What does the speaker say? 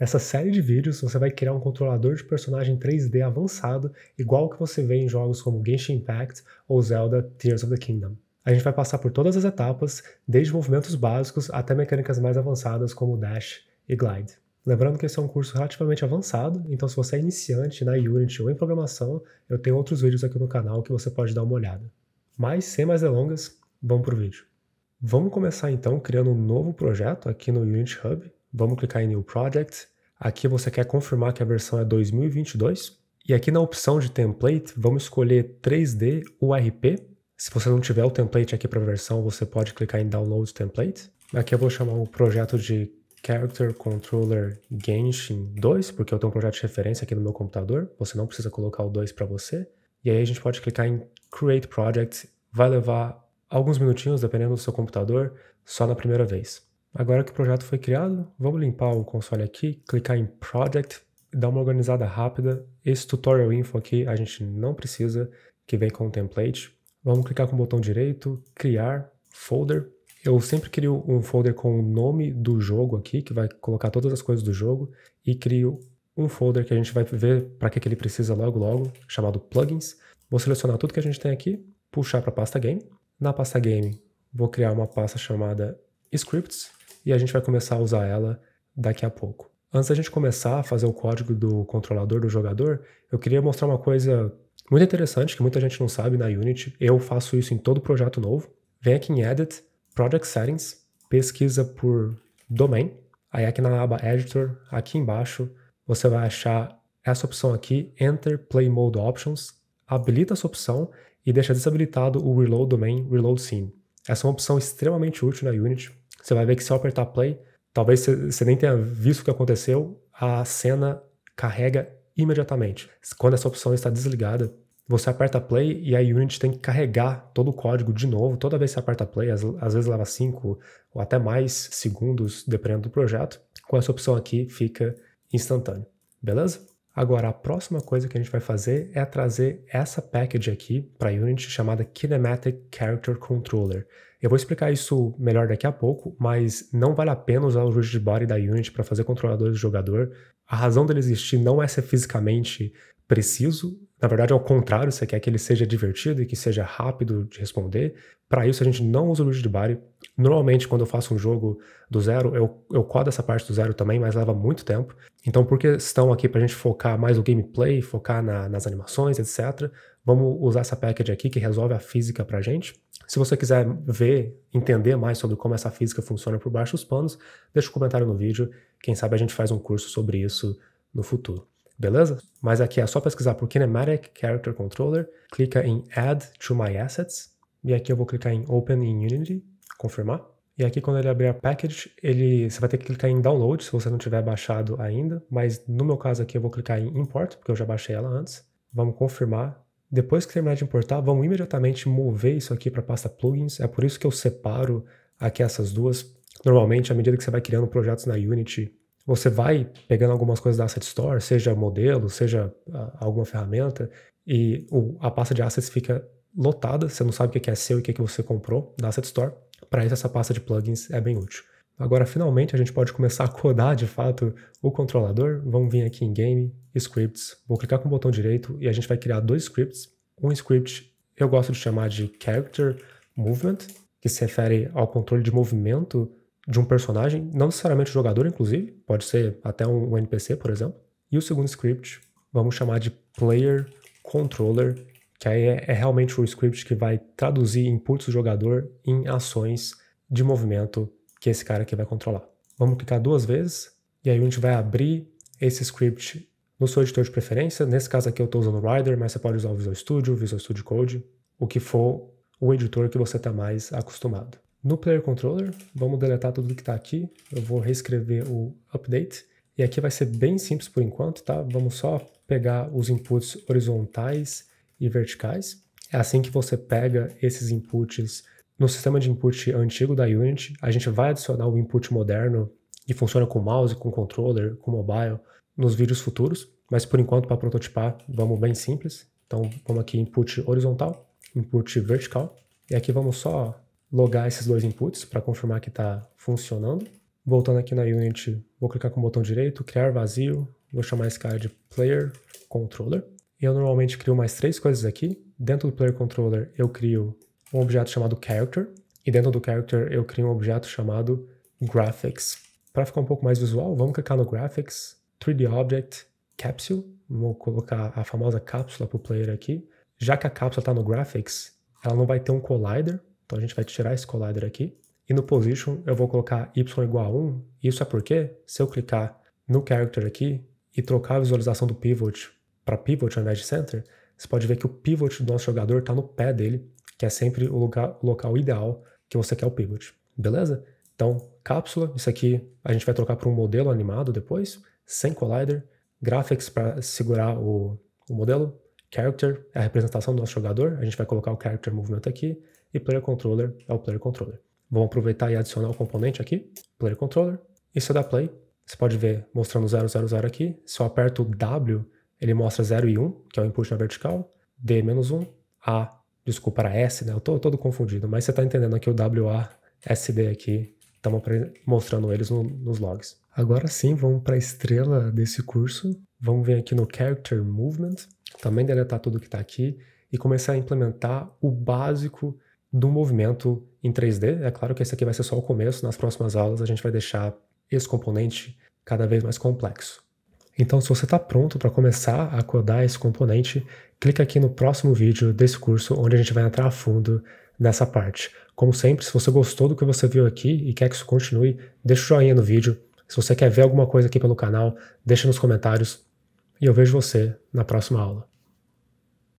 Nessa série de vídeos, você vai criar um controlador de personagem 3D avançado, igual ao que você vê em jogos como Genshin Impact ou Zelda Tears of the Kingdom. A gente vai passar por todas as etapas, desde movimentos básicos até mecânicas mais avançadas como Dash e Glide. Lembrando que esse é um curso relativamente avançado, então se você é iniciante na Unity ou em programação, eu tenho outros vídeos aqui no canal que você pode dar uma olhada. Mas, sem mais delongas, vamos para o vídeo. Vamos começar então criando um novo projeto aqui no Unity Hub. Vamos clicar em New Project Aqui você quer confirmar que a versão é 2022. E aqui na opção de template, vamos escolher 3D URP. Se você não tiver o template aqui para a versão, você pode clicar em Download Template. Aqui eu vou chamar o projeto de Character Controller Genshin 2, porque eu tenho um projeto de referência aqui no meu computador, você não precisa colocar o 2 para você. E aí a gente pode clicar em Create Project, vai levar alguns minutinhos, dependendo do seu computador, só na primeira vez. Agora que o projeto foi criado, vamos limpar o console aqui, clicar em Project, dar uma organizada rápida. Esse Tutorial Info aqui a gente não precisa, que vem com o template. Vamos clicar com o botão direito, Criar, Folder. Eu sempre crio um folder com o nome do jogo aqui, que vai colocar todas as coisas do jogo, e crio um folder que a gente vai ver para que, que ele precisa logo logo, chamado Plugins. Vou selecionar tudo que a gente tem aqui, puxar para a pasta Game. Na pasta Game, vou criar uma pasta chamada Scripts, e a gente vai começar a usar ela daqui a pouco. Antes da gente começar a fazer o código do controlador do jogador, eu queria mostrar uma coisa muito interessante que muita gente não sabe na Unity. Eu faço isso em todo projeto novo. Vem aqui em Edit, Project Settings, pesquisa por Domain. Aí aqui na aba Editor, aqui embaixo, você vai achar essa opção aqui, Enter Play Mode Options. Habilita essa opção e deixa desabilitado o Reload Domain Reload Scene. Essa é uma opção extremamente útil na Unity, você vai ver que se eu apertar play, talvez você nem tenha visto o que aconteceu, a cena carrega imediatamente. Quando essa opção está desligada, você aperta play e a Unity tem que carregar todo o código de novo. Toda vez que você aperta play, às, às vezes leva 5 ou até mais segundos, dependendo do projeto. Com essa opção aqui, fica instantâneo. Beleza? Agora, a próxima coisa que a gente vai fazer é trazer essa package aqui para Unity chamada Kinematic Character Controller. Eu vou explicar isso melhor daqui a pouco, mas não vale a pena usar o Rigid Body da Unity para fazer controladores de jogador. A razão dele existir não é ser fisicamente preciso. Na verdade, ao contrário, você quer que ele seja divertido e que seja rápido de responder. Para isso, a gente não usa o de body. Normalmente, quando eu faço um jogo do zero, eu, eu codo essa parte do zero também, mas leva muito tempo. Então, por questão aqui para a gente focar mais no gameplay, focar na, nas animações, etc., vamos usar essa package aqui que resolve a física para a gente. Se você quiser ver, entender mais sobre como essa física funciona por baixo dos panos, deixa um comentário no vídeo. Quem sabe a gente faz um curso sobre isso no futuro. Beleza? Mas aqui é só pesquisar por Kinematic Character Controller, clica em Add to My Assets, e aqui eu vou clicar em Open in Unity, confirmar. E aqui quando ele abrir a package, ele, você vai ter que clicar em download se você não tiver baixado ainda, mas no meu caso aqui eu vou clicar em import, porque eu já baixei ela antes. Vamos confirmar. Depois que terminar de importar, vamos imediatamente mover isso aqui para a pasta plugins. É por isso que eu separo aqui essas duas. Normalmente, à medida que você vai criando projetos na Unity, você vai pegando algumas coisas da Asset Store, seja modelo, seja ah, alguma ferramenta, e a pasta de assets fica lotada, você não sabe o que é seu e o que você comprou da Asset Store. Para isso, essa pasta de plugins é bem útil. Agora, finalmente, a gente pode começar a codar de fato o controlador. Vamos vir aqui em Game, Scripts, vou clicar com o botão direito e a gente vai criar dois scripts. Um script eu gosto de chamar de Character Movement, que se refere ao controle de movimento de um personagem, não necessariamente o jogador, inclusive, pode ser até um, NPC, por exemplo. E o segundo script, vamos chamar de player controller, que aí é, é realmente o script que vai traduzir inputs do jogador em ações de movimento que esse cara aqui vai controlar. Vamos clicar duas vezes e aí a gente vai abrir esse script no seu editor de preferência. Nesse caso aqui eu estou usando o Rider, mas você pode usar o Visual Studio, Visual Studio Code, o que for o editor que você está mais acostumado. No player controller, vamos deletar tudo que está aqui. Eu vou reescrever o update. E aqui vai ser bem simples por enquanto, tá? Vamos só pegar os inputs horizontais e verticais. É assim que você pega esses inputs no sistema de input antigo da Unity. A gente vai adicionar o input moderno que funciona com mouse, com controller, com mobile nos vídeos futuros. Mas por enquanto, para prototipar, vamos bem simples. Então, vamos aqui input horizontal, input vertical. E aqui vamos só logar esses dois inputs para confirmar que está funcionando. Voltando aqui na Unity, vou clicar com o botão direito, criar vazio, vou chamar esse cara de Player Controller. Eu normalmente crio mais três coisas aqui. Dentro do Player Controller eu crio um objeto chamado Character, e dentro do Character eu crio um objeto chamado Graphics. Para ficar um pouco mais visual, vamos clicar no Graphics, 3D Object, Capsule, vou colocar a famosa cápsula para o player aqui. Já que a cápsula está no Graphics, ela não vai ter um Collider, então a gente vai tirar esse collider aqui. E no position eu vou colocar y igual a 1. Isso é porque se eu clicar no character aqui e trocar a visualização do pivot para pivot ao invés de center, você pode ver que o pivot do nosso jogador está no pé dele, que é sempre o, lugar, o local ideal que você quer o pivot. Beleza? Então, cápsula, isso aqui a gente vai trocar para um modelo animado depois, sem collider, graphics para segurar o, o modelo, character é a representação do nosso jogador, a gente vai colocar o character movement aqui, e player controller é o player controller. Vamos aproveitar e adicionar o componente aqui, player controller. Isso é da play. Você pode ver mostrando 0, 0, 0 aqui. Se eu aperto W, ele mostra 0 e 1, um, que é o input na vertical. D menos 1, A, desculpa, era S, né? Eu tô todo confundido, mas você tá entendendo aqui o W, A, S, D aqui. Estamos mostrando eles no, nos logs. Agora sim, vamos para a estrela desse curso. Vamos vir aqui no Character Movement, também deletar tudo que está aqui e começar a implementar o básico do movimento em 3D. É claro que esse aqui vai ser só o começo, nas próximas aulas a gente vai deixar esse componente cada vez mais complexo. Então, se você está pronto para começar a codar esse componente, clique aqui no próximo vídeo desse curso, onde a gente vai entrar a fundo nessa parte. Como sempre, se você gostou do que você viu aqui e quer que isso continue, deixa o joinha no vídeo. Se você quer ver alguma coisa aqui pelo canal, deixa nos comentários. E eu vejo você na próxima aula.